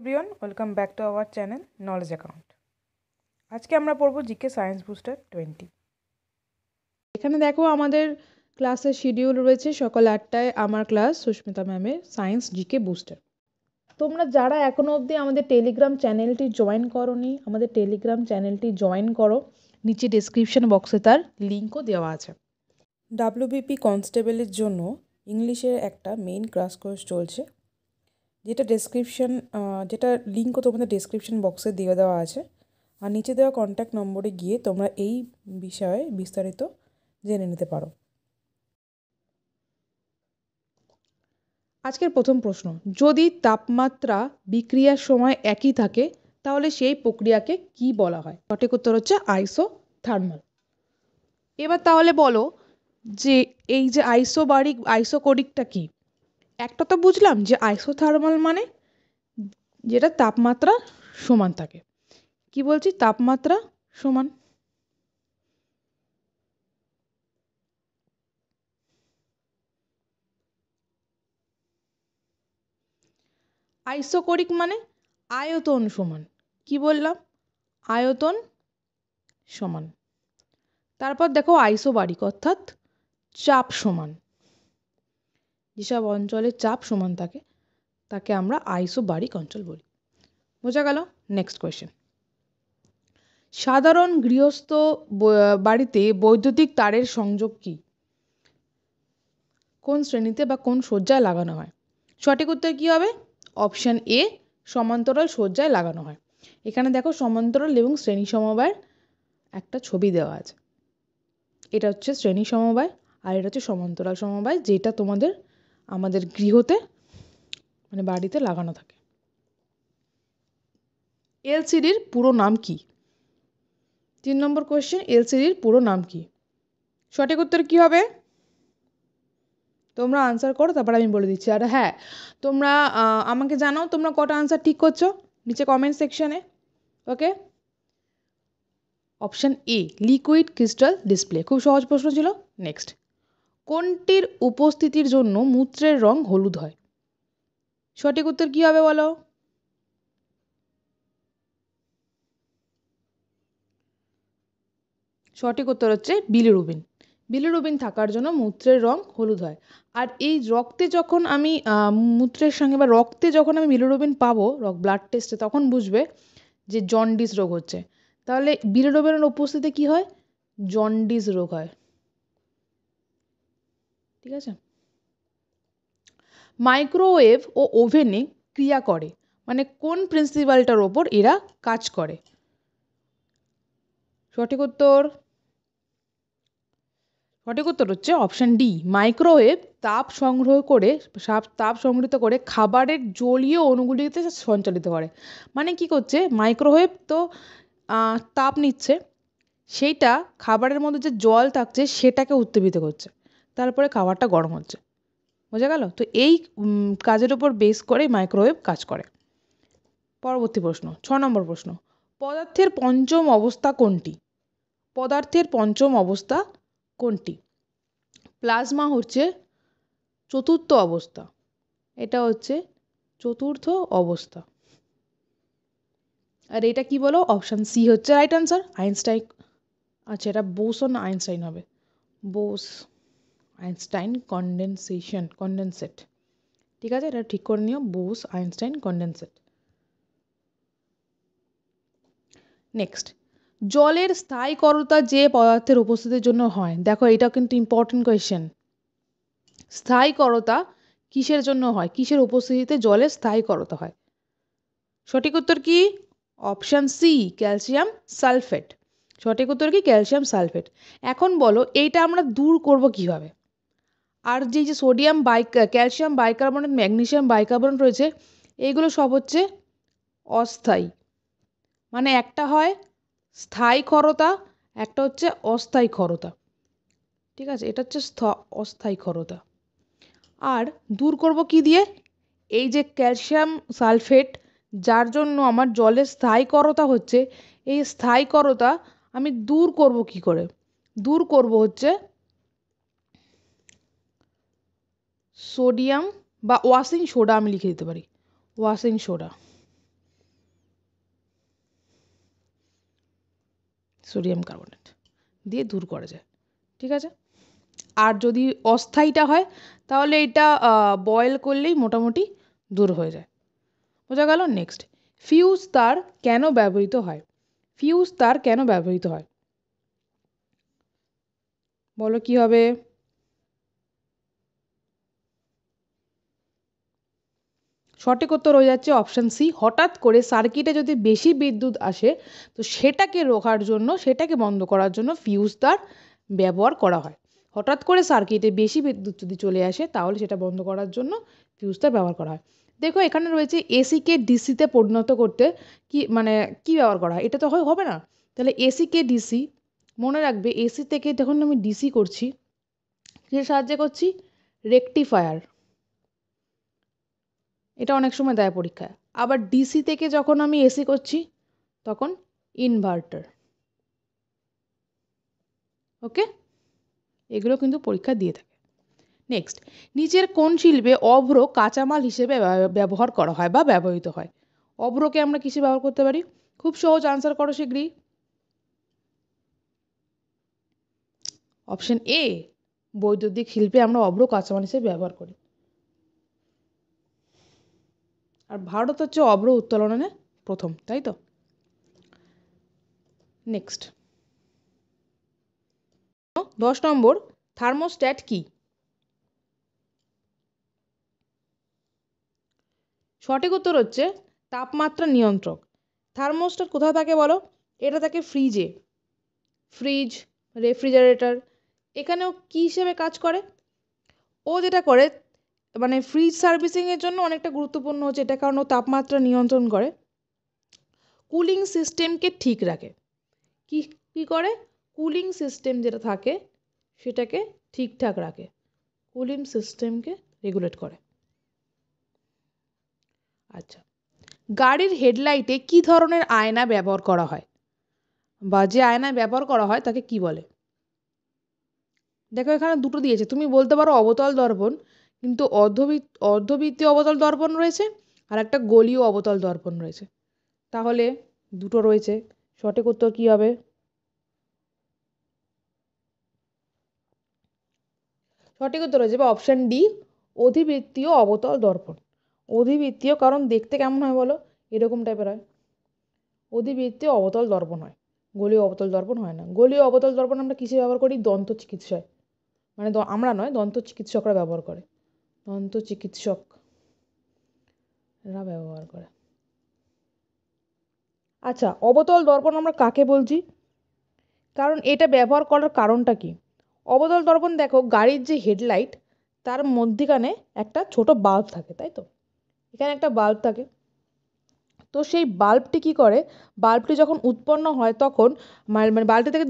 everyone welcome back to our channel knowledge account আজকে আমরা পড়বো জিকে সায়েন্স বুস্টার টোয়েন্টি এখানে দেখো আমাদের ক্লাসের শিডিউল রয়েছে সকাল আটটায় আমার ক্লাস সুস্মিতা ম্যামের সায়েন্স জিকে বুস্টার তোমরা যারা এখনও অবধি আমাদের টেলিগ্রাম চ্যানেলটি জয়েন করনি আমাদের টেলিগ্রাম চ্যানেলটি জয়েন করো নিচে ডিসক্রিপশন বক্সে তার লিঙ্কও দেওয়া আছে ডাব্লুবিপি কনস্টেবলের জন্য ইংলিশের একটা মেইন ক্লাস কোর্স চলছে যেটা ডেসক্রিপশন যেটা লিঙ্কও তোমাদের ডেসক্রিপশন বক্সে দিয়ে দেওয়া আছে আর নিচে দেওয়া কন্ট্যাক্ট নম্বরে গিয়ে তোমরা এই বিষয়ে বিস্তারিত জেনে নিতে পারো আজকের প্রথম প্রশ্ন যদি তাপমাত্রা বিক্রিয়ার সময় একই থাকে তাহলে সেই প্রক্রিয়াকে কি বলা হয় সঠিক উত্তর হচ্ছে আইসো থার্মাল এবার তাহলে বলো যে এই যে আইসোবারিক আইসোকোরিকটা কী একটা তো বুঝলাম যে আইসোথার্মাল মানে যেটা তাপমাত্রা সমান থাকে কি বলছি তাপমাত্রা সমান আইসোকরিক মানে আয়তন সমান কি বললাম আয়তন সমান তারপর দেখো আইসোবারিক অর্থাৎ চাপ সমান যেসব অঞ্চলে চাপ সমান থাকে তাকে আমরা আইসোবারিক অঞ্চল বলি বোঝা গেল নেক্সট কোয়েশ্চেন সাধারণ গৃহস্থ বাড়িতে বৈদ্যুতিক তারের সংযোগ কী কোন শ্রেণীতে বা কোন শয্যায় লাগানো হয় সঠিক উত্তর কী হবে অপশান এ সমান্তরাল শয্যায় লাগানো হয় এখানে দেখো সমান্তরাল এবং শ্রেণী সমবায়ের একটা ছবি দেওয়া আছে এটা হচ্ছে শ্রেণী সমবায় আর এটা হচ্ছে সমান্তরাল সমবায় যেটা তোমাদের আমাদের গৃহতে মানে বাড়িতে লাগানো থাকে এলসিডির পুরো নাম কি তিন নম্বর কোয়েশ্চেন এলসিডির পুরো নাম কি সঠিক উত্তর কী হবে তোমরা আনসার করো তারপর আমি বলে দিচ্ছি আর হ্যাঁ তোমরা আমাকে জানাও তোমরা কটা আনসার ঠিক করছো নিচে কমেন্ট সেকশানে okay option A liquid crystal display খুব সহজ প্রশ্ন ছিল নেক্সট কোনটির উপস্থিতির জন্য মূত্রের রং হলুদ হয় সঠিক উত্তর কী হবে বলো সঠিক উত্তর হচ্ছে বিলিরুবিন বিলিরুবিন থাকার জন্য মূত্রের রং হলুদ হয় আর এই রক্তে যখন আমি মূত্রের সঙ্গে বা রক্তে যখন আমি বিলিরুবিন পাবো ব্লাড টেস্টে তখন বুঝবে যে জন্ডিস রোগ হচ্ছে তাহলে বিলিরুবিনের উপস্থিতিতে কী হয় জন্ডিস রোগ হয় ঠিক আছে মাইক্রোওয়েভ ও ওভেনে ক্রিয়া করে মানে কোন প্রিন্সিপালটার ওপর এরা কাজ করে সঠিক উত্তর সঠিক উত্তর হচ্ছে অপশান ডি মাইক্রোওয়েভ তাপ সংগ্রহ করে তাপ সংগৃহীত করে খাবারের জলীয় অণুগুলিতে সঞ্চালিত করে মানে কি করছে মাইক্রোওয়েভ তো তাপ নিচ্ছে সেইটা খাবারের মধ্যে যে জল থাকছে সেটাকে উত্তেজিত করছে তারপরে খাবারটা গরম হচ্ছে বোঝা গেল তো এই কাজের ওপর বেস করেই মাইক্রোওয়েভ কাজ করে পরবর্তী প্রশ্ন ছ নম্বর প্রশ্ন পদার্থের পঞ্চম অবস্থা কোনটি পদার্থের পঞ্চম অবস্থা কোনটি প্লাজমা হচ্ছে চতুর্থ অবস্থা এটা হচ্ছে চতুর্থ অবস্থা আর এটা কি বলো অপশান সি হচ্ছে রাইট আনসার আইনস্টাইন আচ্ছা এটা বোস না আইনস্টাইন হবে বোস আইনস্টাইন কন্ডেনসেশন কন্ডেনসেট ঠিক আছে এটা ঠিক করে নিও বোস আইনস্টাইন কন্ডেনসেট নেক্সট জলের স্থায়ীকরতা যে পদার্থের উপস্থিতির জন্য হয় দেখো এটা কিন্তু ইম্পর্টেন্ট কোয়েশ্চেন স্থায়ীকরতা কিসের জন্য হয় কিসের উপস্থিতিতে জলের স্থায়ীকরতা হয় সঠিক উত্তর কি অপশান সি ক্যালসিয়াম সালফেট সঠিক উত্তর কি ক্যালসিয়াম সালফেট এখন বলো এইটা আমরা দূর করব কিভাবে আর যেই যে sodium bi calcium bicarbonate magnesium bicarbonate রয়েছে এইগুলো সব হচ্ছে অস্থায়ী মানে একটা হয় স্থায়ী ক্ষরতা একটা হচ্ছে অস্থায়ী ক্ষরতা ঠিক আছে এটা হচ্ছে স্থ অস্থায়ী ক্ষরতা আর দূর করব কি দিয়ে এই যে ক্যালসিয়াম সালফেট যার জন্য আমার জলের করতা হচ্ছে এই স্থায়ী করতা আমি দূর করব কি করে দূর করব হচ্ছে সোডিয়াম বা ওয়াশিং সোডা আমি লিখে দিতে পারি ওয়াশিং সোডা সোডিয়াম কার্বনেট দিয়ে দূর করা যায় ঠিক আছে আর যদি অস্থায়ীটা হয় তাহলে এটা বয়েল করলেই মোটামুটি দূর হয়ে যায় বোঝা গেল নেক্সট ফিউজ তার কেন ব্যবহৃত হয় ফিউজ তার কেন ব্যবহৃত হয় বলো কী হবে সঠিক উত্তর হয়ে যাচ্ছে অপশান সি হঠাৎ করে সার্কিটে যদি বেশি বিদ্যুৎ আসে তো সেটাকে রোখার জন্য সেটাকে বন্ধ করার জন্য ফিউজ তার ব্যবহার করা হয় হঠাৎ করে সার্কিটে বেশি বিদ্যুৎ যদি চলে আসে তাহলে সেটা বন্ধ করার জন্য ফিউজ তার ব্যবহার করা হয় দেখো এখানে রয়েছে এসিকে ডিসিতে পরিণত করতে কি মানে কি ব্যবহার করা হয় এটা তো হয় হবে না তাহলে এসিকে ডিসি মনে রাখবে এসি থেকে যখন আমি ডিসি করছি কিসের সাহায্যে করছি রেকটিফায়ার এটা অনেক সময় দেয় পরীক্ষায় আবার ডিসি থেকে যখন আমি এসি করছি তখন ইনভার্টার ওকে এগুলো কিন্তু পরীক্ষা দিয়ে থাকে নেক্সট নিচের কোন শিল্পে অভ্র কাঁচামাল হিসেবে ব্যবহার করা হয় বা ব্যবহৃত হয় অভ্রকে আমরা কিসে ব্যবহার করতে পারি খুব সহজ আনসার করো শীঘ্রই অপশন এ বৈদ্যুতিক শিল্পে আমরা অভ্র কাঁচামাল হিসেবে ব্যবহার করি আর ভারত হচ্ছে অব্র উত্তোলনে প্রথম তাই তো নেক্সট দশ নম্বর থার্মোস্ট্যাট কি সঠিক উত্তর হচ্ছে তাপমাত্রা নিয়ন্ত্রক থার্মোস্ট্যাট কোথায় থাকে বলো এটা থাকে ফ্রিজে ফ্রিজ রেফ্রিজারেটর এখানেও কী হিসেবে কাজ করে ও যেটা করে মানে ফ্রিজ সার্ভিসিংয়ের জন্য অনেকটা গুরুত্বপূর্ণ হচ্ছে এটা কারণ ও তাপমাত্রা নিয়ন্ত্রণ করে কুলিং সিস্টেমকে ঠিক রাখে কি কী করে কুলিং সিস্টেম যেটা থাকে সেটাকে ঠিকঠাক রাখে কুলিং সিস্টেমকে রেগুলেট করে আচ্ছা গাড়ির হেডলাইটে কি ধরনের আয়না ব্যবহার করা হয় বা যে আয়না ব্যবহার করা হয় তাকে কি বলে দেখো এখানে দুটো দিয়েছে তুমি বলতে পারো অবতল দর্পণ কিন্তু অর্ধবৃত্ত অর্ধবৃত্তীয় অবতল দর্পণ রয়েছে আর একটা গলীয় অবতল দর্পণ রয়েছে তাহলে দুটো রয়েছে সঠিক উত্তর কী হবে সঠিক উত্তর রয়েছে বা অপশান ডি অধিবৃত্তীয় অবতল দর্পণ অধিবৃত্তীয় কারণ দেখতে কেমন হয় বলো এরকম টাইপের হয় অধিবৃত্তীয় অবতল দর্পণ হয় গলীয় অবতল দর্পণ হয় না গলীয় অবতল দর্পণ আমরা কিসে ব্যবহার করি দন্ত চিকিৎসায় মানে আমরা নয় দন্ত চিকিৎসকরা ব্যবহার করে দন্ত চিকিৎসকরা ব্যবহার করে আচ্ছা অবতল দর্পণ আমরা কাকে বলছি কারণ এটা ব্যবহার করার কারণটা কি অবতল দর্পণ দেখো গাড়ির যে হেডলাইট তার মধ্যিখানে একটা ছোট বাল্ব থাকে তাই তো এখানে একটা বাল্ব থাকে তো সেই বাল্বটি কী করে বাল্বটি যখন উৎপন্ন হয় তখন মানে বাল্বটি মানে থেকে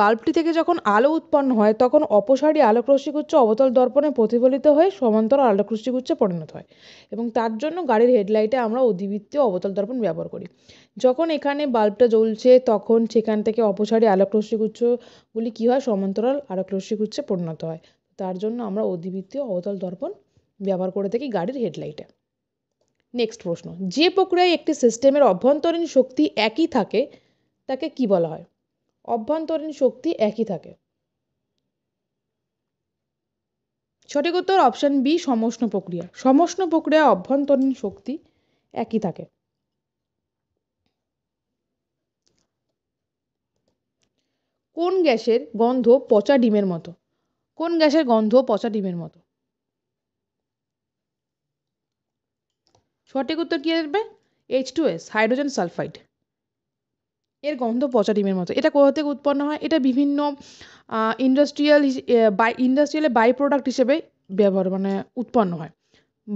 বাল্বটি থেকে যখন আলো উৎপন্ন হয় তখন অপসারী আলোক রশ্মিগুচ্ছ অবতল দর্পণে প্রতিফলিত হয়ে সমান্তরাল আলোক রশ্মিগুচ্ছে পরিণত হয় এবং তার জন্য গাড়ির হেডলাইটে আমরা অধিবৃত্তীয় অবতল দর্পণ ব্যবহার করি যখন এখানে বাল্বটা জ্বলছে তখন সেখান থেকে অপসারী আলোক রশ্মিগুচ্ছগুলি কী হয় সমান্তরাল আলোক রশ্মিগুচ্ছে পরিণত হয় তার জন্য আমরা অধিবৃত্তীয় অবতল দর্পণ ব্যবহার করে থাকি গাড়ির হেডলাইটে নেক্সট প্রশ্ন যে প্রক্রিয়ায় একটি সিস্টেমের অভ্যন্তরীণ শক্তি একই থাকে তাকে কি বলা হয় অভ্যন্তরীণ শক্তি একই থাকে সঠিক উত্তর অপশান বি সমষ্ণ প্রক্রিয়া সমষ্ণ প্রক্রিয়া অভ্যন্তরীণ শক্তি একই থাকে কোন গ্যাসের গন্ধ পচা ডিমের মতো কোন গ্যাসের গন্ধ পচা ডিমের মতো সঠিক উত্তর কী আসবে H two S hydrogen sulphide এর গন্ধ পচা ডিমের মতো এটা কোথা থেকে উৎপন্ন হয় এটা বিভিন্ন ইন্ডাস্ট্রিয়াল বাই ইন্ডাস্ট্রিয়ালে বাই প্রোডাক্ট হিসেবে ব্যবহার মানে উৎপন্ন হয়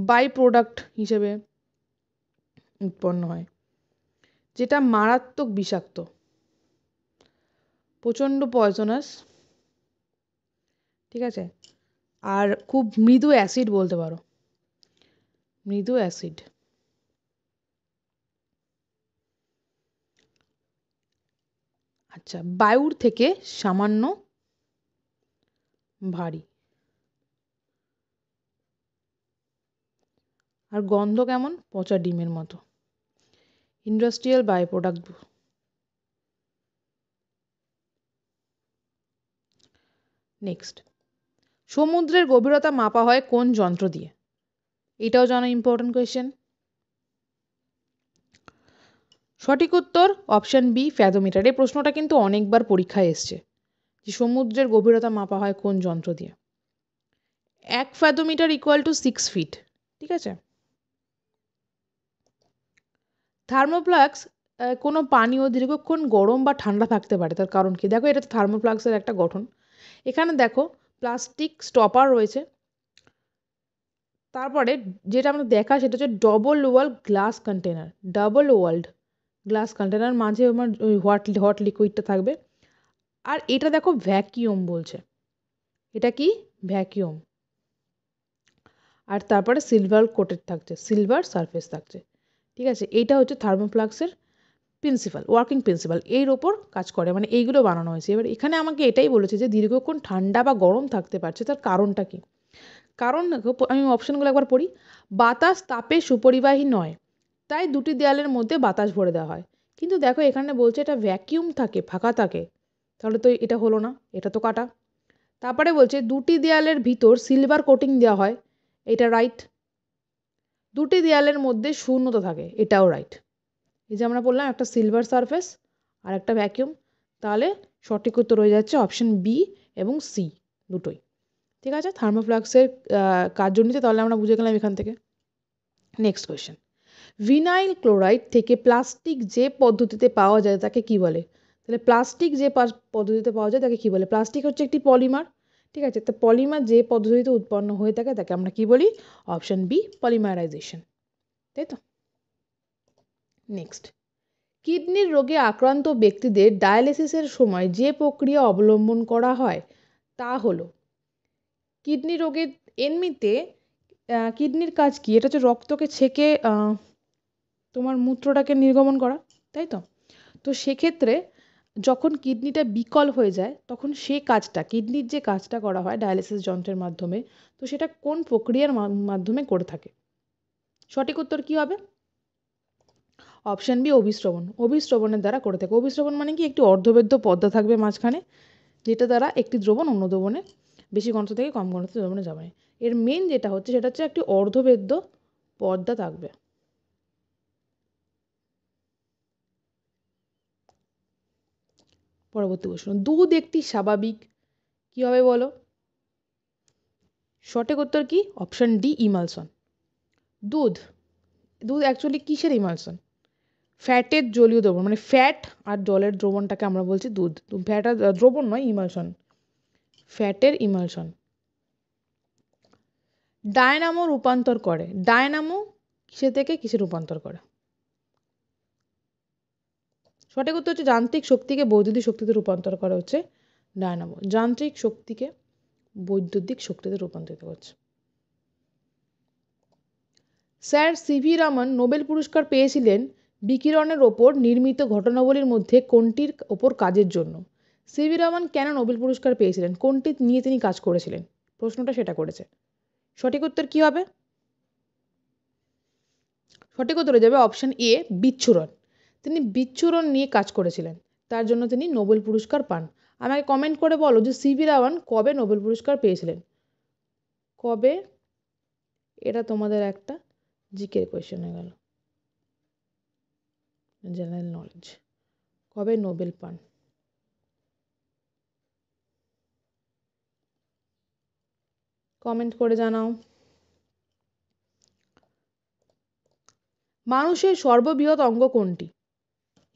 বাই প্রোডাক্ট হিসেবে উৎপন্ন হয় যেটা মারাত্মক বিষাক্ত প্রচণ্ড পয়জনাস ঠিক আছে আর খুব মৃদু অ্যাসিড বলতে পারো মৃদু অ্যাসিড আচ্ছা বায়ুর থেকে সামান্য ভারী আর গন্ধ কেমন পচা ডিমের মতো ইন্ডাস্ট্রিয়াল বাই প্রোডাক্ট নেক্সট সমুদ্রের গভীরতা মাপা হয় কোন যন্ত্র দিয়ে এটাও জানা ইম্পর্টেন্ট কোয়েশ্চেন সঠিক উত্তর অপশান বি ফ্যাদোমিটার এই প্রশ্নটা কিন্তু অনেকবার পরীক্ষায় এসছে যে সমুদ্রের গভীরতা মাপা হয় কোন যন্ত্র দিয়ে এক fathometer equal to six feet ঠিক আছে থার্মোপ্লাক্স কোনো পানীয় দীর্ঘক্ষণ গরম বা ঠান্ডা থাকতে পারে তার কারণ কি দেখো এটা থার্মোপ্লাক্সের একটা গঠন এখানে দেখো প্লাস্টিক স্টপার রয়েছে তারপরে যেটা আমরা দেখা সেটা হচ্ছে double wall glass container double world glass container মাঝে আমার ওই হোয়াট হট লিকুইডটা থাকবে আর এটা দেখো ভ্যাকিউম বলছে এটা কি ভ্যাকিউম আর তারপরে সিলভার কোটেড থাকছে সিলভার সারফেস থাকছে ঠিক আছে এইটা হচ্ছে থার্মোপ্লাক্সের প্রিন্সিপাল ওয়ার্কিং প্রিন্সিপাল এর ওপর কাজ করে মানে এইগুলো বানানো হয়েছে এবার এখানে আমাকে এটাই বলেছে যে দীর্ঘক্ষণ ঠান্ডা বা গরম থাকতে পারছে তার কারণটা কী কারণ আমি অপশনগুলো একবার পড়ি বাতাস তাপে সুপরিবাহী নয় তাই দুটি দেওয়ালের মধ্যে বাতাস ভরে দেওয়া হয় কিন্তু দেখো এখানে বলছে এটা ভ্যাকিউম থাকে ফাঁকা থাকে তাহলে তো এটা হলো না এটা তো কাটা তারপরে বলছে দুটি দেয়ালের ভিতর সিলভার কোটিং দেওয়া হয় এটা রাইট দুটি দেয়ালের মধ্যে শূন্যতা থাকে এটাও রাইট এই যে আমরা বললাম একটা সিলভার সারফেস আর একটা ভ্যাকিউম তাহলে সঠিক উত্তর রয়ে যাচ্ছে অপশন বি এবং সি দুটোই ঠিক আছে থার্মোফ্লাক্সের নিতে তাহলে আমরা বুঝে গেলাম এখান থেকে নেক্সট কোয়েশ্চেন ভিনাইল ক্লোরাইড থেকে প্লাস্টিক যে পদ্ধতিতে পাওয়া যায় তাকে কী বলে তাহলে প্লাস্টিক যে পদ্ধতিতে পাওয়া যায় তাকে কি বলে প্লাস্টিক হচ্ছে একটি পলিমার ঠিক আছে তো পলিমার যে পদ্ধতিতে উৎপন্ন হয়ে থাকে তাকে আমরা কি বলি অপশান বি পলিমারাইজেশন তাই তো নেক্সট কিডনির রোগে আক্রান্ত ব্যক্তিদের ডায়ালিসিসের সময় যে প্রক্রিয়া অবলম্বন করা হয় তা হলো কিডনি রোগের এমনিতে কিডনির কাজ কী এটা হচ্ছে রক্তকে ছেঁকে তোমার মূত্রটাকে নির্গমন করা তাই তো তো সেক্ষেত্রে যখন কিডনিটা বিকল হয়ে যায় তখন সে কাজটা কিডনির যে কাজটা করা হয় ডায়ালিসিস যন্ত্রের মাধ্যমে তো সেটা কোন প্রক্রিয়ার মাধ্যমে করে থাকে সঠিক উত্তর কী হবে অপশান বি অভিশ্রবণ অভিশ্রবণের দ্বারা করে থাকে অভিশ্রবণ মানে কি একটি অর্ধবেদ্য পদ্মা থাকবে মাঝখানে যেটা দ্বারা একটি দ্রবণ অন্য দ্রবণে বেশি ঘনত্ব থেকে কম ঘনত্ব দ্রবণে যাবে এর মেন যেটা হচ্ছে সেটা হচ্ছে একটি অর্ধবেদ্য পর্দা থাকবে পরবর্তী প্রশ্ন দুধ একটি স্বাভাবিক কী হবে বলো সঠিক উত্তর কি অপশান ডি ইমালসন দুধ দুধ অ্যাকচুয়ালি কিসের ইমালসন ফ্যাটের জলীয় দ্রবণ মানে ফ্যাট আর জলের দ্রবণটাকে আমরা বলছি দুধ ফ্যাট আর দ্রবণ নয় ইমালসন ফ্যাটের ইমালসন ডায়নামো রূপান্তর করে ডায়নামো কিসে থেকে কিসে রূপান্তর করে সঠিক উত্তর হচ্ছে যান্ত্রিক শক্তিকে বৈদ্যুতিক শক্তিতে রূপান্তর করা হচ্ছে ডায়নামো যান্ত্রিক শক্তিকে বৈদ্যুতিক শক্তিতে রূপান্তরিত করছে স্যার সিভি রামন নোবেল পুরস্কার পেয়েছিলেন বিকিরণের ওপর নির্মিত ঘটনাবলীর মধ্যে কোনটির ওপর কাজের জন্য সিভি রামন কেন নোবেল পুরস্কার পেয়েছিলেন কোনটি নিয়ে তিনি কাজ করেছিলেন প্রশ্নটা সেটা করেছে সঠিক উত্তর কী হবে সঠিক উত্তর যাবে অপশান এ বিচ্ছুরণ তিনি বিচ্ছুরণ নিয়ে কাজ করেছিলেন তার জন্য তিনি নোবেল পুরস্কার পান আমাকে কমেন্ট করে বলো যে সিভি রাওয়ান কবে নোবেল পুরস্কার পেয়েছিলেন কবে এটা তোমাদের একটা জিকের কোয়েশন হয়ে গেল জেনারেল নলেজ কবে নোবেল পান কমেন্ট করে জানাও মানুষের সর্ববৃহৎ অঙ্গ কোনটি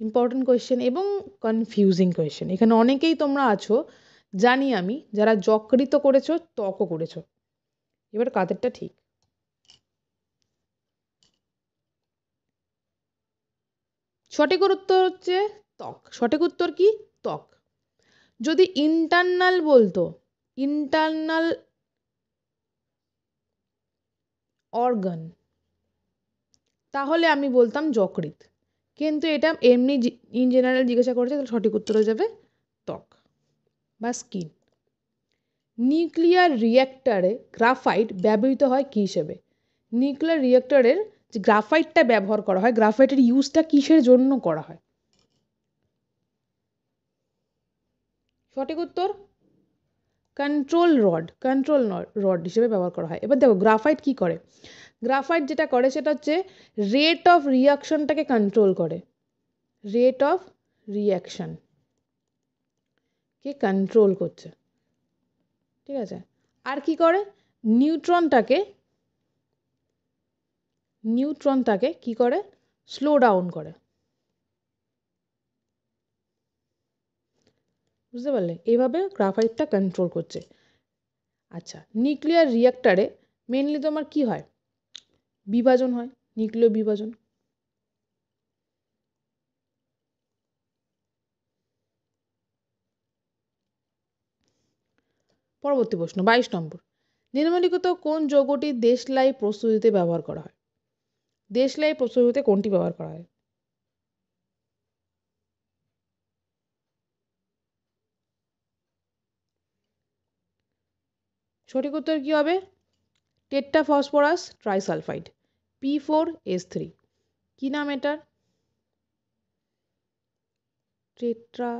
ইম্পর্ট্যান্ট কোয়েশ্চেন এবং কনফিউজিং কোয়েশ্চেন এখানে অনেকেই তোমরা আছো জানি আমি যারা যকৃত করেছো তর্ক করেছো এবার কাদেরটা ঠিক সঠিক উত্তর হচ্ছে ত্বক সঠিক উত্তর কি ত্বক যদি ইন্টারনাল বলতো ইন্টারনাল অর্গান তাহলে আমি বলতাম যকৃত কিন্তু এটা এমনি ইন জেনারেল জিজ্ঞাসা করেছে তাহলে সঠিক উত্তর হয়ে যাবে ত্বক বা স্কিন নিউক্লিয়ার রিয়্যাক্টারে গ্রাফাইট ব্যবহৃত হয় কী হিসেবে নিউক্লিয়ার রিয়্যাক্টারের যে গ্রাফাইটটা ব্যবহার করা হয় গ্রাফাইটের ইউজটা কিসের জন্য করা হয় সঠিক উত্তর কন্ট্রোল রড কন্ট্রোল রড হিসেবে ব্যবহার করা হয় এবার দেখো গ্রাফাইট কি করে গ্রাফাইট যেটা করে সেটা হচ্ছে রেট অফ রিয়াকশনটাকে কন্ট্রোল করে রেট অফ রিয়াকশন কে কন্ট্রোল করছে ঠিক আছে আর কি করে নিউট্রনটাকে নিউট্রনটাকে কি করে স্লো ডাউন করে বুঝতে পারলে এইভাবে গ্রাফাইটটা কন্ট্রোল করছে আচ্ছা নিউক্লিয়ার রিয়াক্টারে মেনলি তোমার কি হয় বিভাজন হয় নিউক্লিয় বিভাজন পরবর্তী প্রশ্ন বাইশ নম্বর নিম্নলিখিত কোন যৌগটি দেশলাই প্রস্তুতিতে ব্যবহার করা হয় দেশলাই প্রস্তুতিতে কোনটি ব্যবহার করা হয় সঠিক উত্তর কী হবে tetra phosphorus trisulphide P four S three কী নাম এটার টেট্রা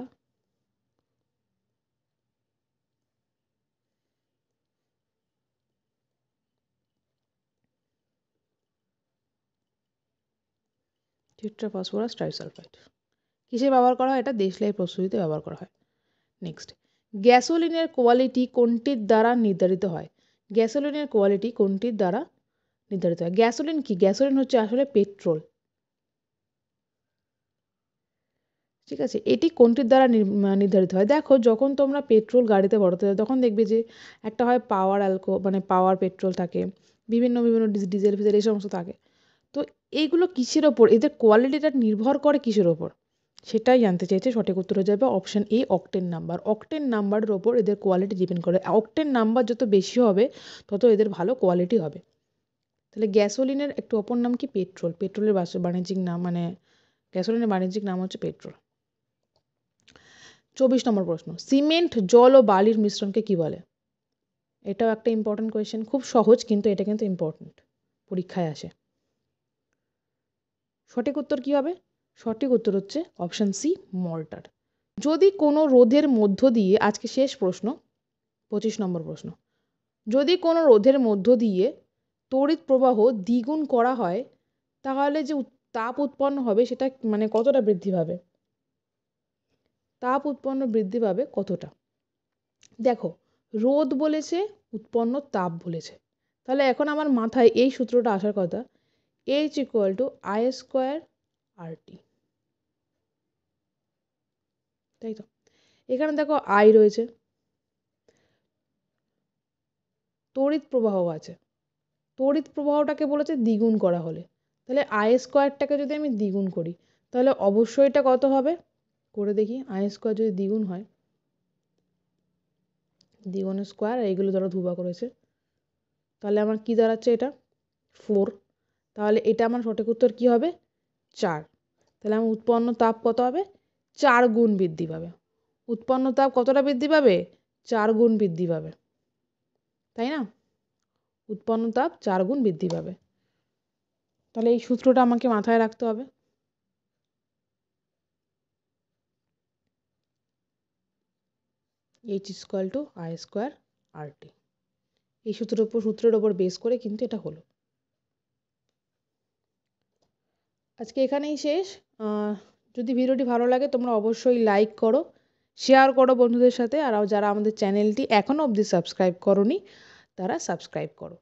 ফসফরাস ট্রাইসালফাইড কিসে ব্যবহার করা হয় এটা দেশলাই প্রস্তুতিতে ব্যবহার করা হয় নেক্সট গ্যাসোলিনের কোয়ালিটি কোনটির দ্বারা নির্ধারিত হয় গ্যাসোলিনের কোয়ালিটি কোনটির দ্বারা নির্ধারিত হয় গ্যাসোলিন কি গ্যাসোলিন হচ্ছে আসলে পেট্রোল ঠিক আছে এটি কোনটির দ্বারা নির্ধারিত হয় দেখো যখন তোমরা পেট্রোল গাড়িতে ভরাতে যাও তখন দেখবে যে একটা হয় পাওয়ার অ্যালকো মানে পাওয়ার পেট্রোল থাকে বিভিন্ন বিভিন্ন ডিজেল ফিজেল এই সমস্ত থাকে তো এইগুলো কিসের ওপর এদের কোয়ালিটিটা নির্ভর করে কিসের ওপর সেটাই জানতে চাইছে সঠিক উত্তর হয়ে যাবে option A octane number octane নাম্বারের ওপর এদের কোয়ালিটি ডিপেন্ড করে অক্টেন নাম্বার যত বেশি হবে তত এদের ভালো কোয়ালিটি হবে তাহলে গ্যাসোলিনের একটু অপর নাম কি পেট্রোল পেট্রোলের বাণিজ্যিক নাম মানে গ্যাসোলিনের বাণিজ্যিক নাম হচ্ছে পেট্রোল চব্বিশ নম্বর প্রশ্ন সিমেন্ট জল ও বালির মিশ্রণকে কি বলে এটাও একটা ইম্পর্ট্যান্ট কোয়েশ্চেন খুব সহজ কিন্তু এটা কিন্তু ইম্পর্ট্যান্ট পরীক্ষায় আসে সঠিক উত্তর কী হবে সঠিক উত্তর হচ্ছে অপশান সি মর্টার যদি কোনো রোধের মধ্য দিয়ে আজকে শেষ প্রশ্ন পঁচিশ নম্বর প্রশ্ন যদি কোনো রোধের মধ্য দিয়ে তড়িৎ প্রবাহ দ্বিগুণ করা হয় তাহলে যে তাপ উৎপন্ন হবে সেটা মানে কতটা বৃদ্ধি পাবে তাপ উৎপন্ন বৃদ্ধি পাবে কতটা দেখো রোদ বলেছে উৎপন্ন তাপ বলেছে তাহলে এখন আমার মাথায় এই সূত্রটা আসার কথা H equal to I square R T তাই তো এখানে দেখো আই রয়েছে তড়িৎ প্রবাহ আছে তড়িৎ প্রবাহটাকে বলেছে দ্বিগুণ করা হলে তাহলে আই স্কোয়ারটাকে যদি আমি দ্বিগুণ করি তাহলে অবশ্যই এটা কত হবে করে দেখি আই স্কোয়ার যদি দ্বিগুণ হয় দ্বিগুণ স্কোয়ার এইগুলো ধরো ধুবা করেছে তাহলে আমার কী দাঁড়াচ্ছে এটা ফোর তাহলে এটা আমার সঠিক উত্তর কী হবে চার তাহলে আমার উৎপন্ন তাপ কত হবে চার গুণ বৃদ্ধি পাবে উৎপন্ন তাপ কতটা বৃদ্ধি পাবে চার গুণ বৃদ্ধি পাবে তাই না উৎপন্ন তাপ চার গুণ বৃদ্ধি পাবে তাহলে এই সূত্রটা আমাকে মাথায় রাখতে হবে H equal to I square R T এই সূত্রের ওপর সূত্রের ওপর বেস করে কিন্তু এটা হলো আজকে এখানেই শেষ যদি ভিডিওটি ভালো লাগে তোমরা অবশ্যই লাইক করো শেয়ার করো বন্ধুদের সাথে আর যারা আমাদের চ্যানেলটি এখনও অবধি সাবস্ক্রাইব করনি তারা সাবস্ক্রাইব করো